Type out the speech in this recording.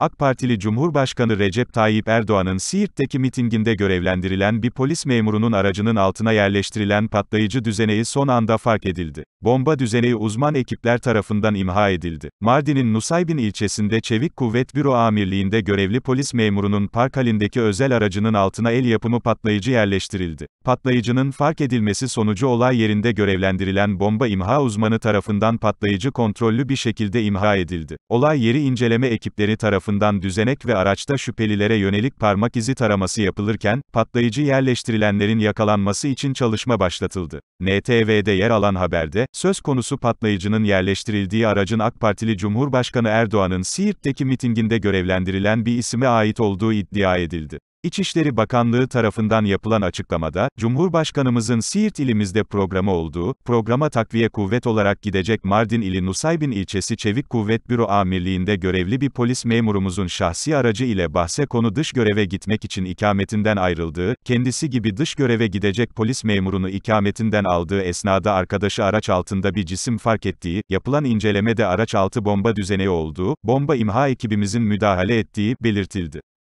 AK Partili Cumhurbaşkanı Recep Tayyip Erdoğan'ın Siirt'teki mitinginde görevlendirilen bir polis memurunun aracının altına yerleştirilen patlayıcı düzeneği son anda fark edildi. Bomba düzeneği uzman ekipler tarafından imha edildi. Mardin'in Nusaybin ilçesinde Çevik Kuvvet Büro Amirliği'nde görevli polis memurunun park halindeki özel aracının altına el yapımı patlayıcı yerleştirildi. Patlayıcının fark edilmesi sonucu olay yerinde görevlendirilen bomba imha uzmanı tarafından patlayıcı kontrollü bir şekilde imha edildi. Olay yeri inceleme ekipleri tarafından tarafından düzenek ve araçta şüphelilere yönelik parmak izi taraması yapılırken, patlayıcı yerleştirilenlerin yakalanması için çalışma başlatıldı. NTV'de yer alan haberde, söz konusu patlayıcının yerleştirildiği aracın AK Partili Cumhurbaşkanı Erdoğan'ın Siirt'teki mitinginde görevlendirilen bir isime ait olduğu iddia edildi. İçişleri Bakanlığı tarafından yapılan açıklamada, Cumhurbaşkanımızın Siirt ilimizde programı olduğu, programa takviye kuvvet olarak gidecek Mardin ili Nusaybin ilçesi Çevik Kuvvet Büro Amirliği'nde görevli bir polis memurumuzun şahsi aracı ile bahse konu dış göreve gitmek için ikametinden ayrıldığı, kendisi gibi dış göreve gidecek polis memurunu ikametinden aldığı esnada arkadaşı araç altında bir cisim fark ettiği, yapılan incelemede araç altı bomba düzeneği olduğu, bomba imha ekibimizin müdahale ettiği belirtildi.